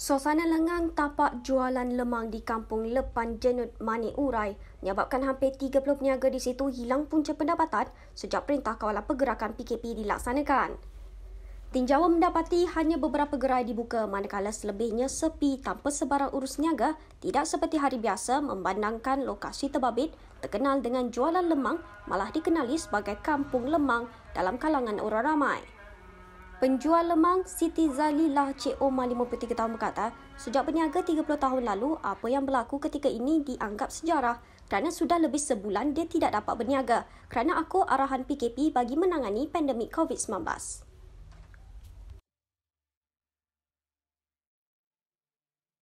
Suasana lengang tapak jualan lemang di kampung Lepan Jenut Manik Urai menyebabkan hampir 30 peniaga di situ hilang punca pendapatan sejak Perintah Kawalan Pergerakan PKP dilaksanakan. Tinjau mendapati hanya beberapa gerai dibuka manakala selebihnya sepi tanpa sebarang urus niaga tidak seperti hari biasa membandangkan lokasi terbabit terkenal dengan jualan lemang malah dikenali sebagai kampung lemang dalam kalangan orang ramai. Penjual lemang Siti Zalilah Cik Omar 53 tahun berkata, sejak berniaga 30 tahun lalu, apa yang berlaku ketika ini dianggap sejarah kerana sudah lebih sebulan dia tidak dapat berniaga kerana aku arahan PKP bagi menangani pandemik COVID-19.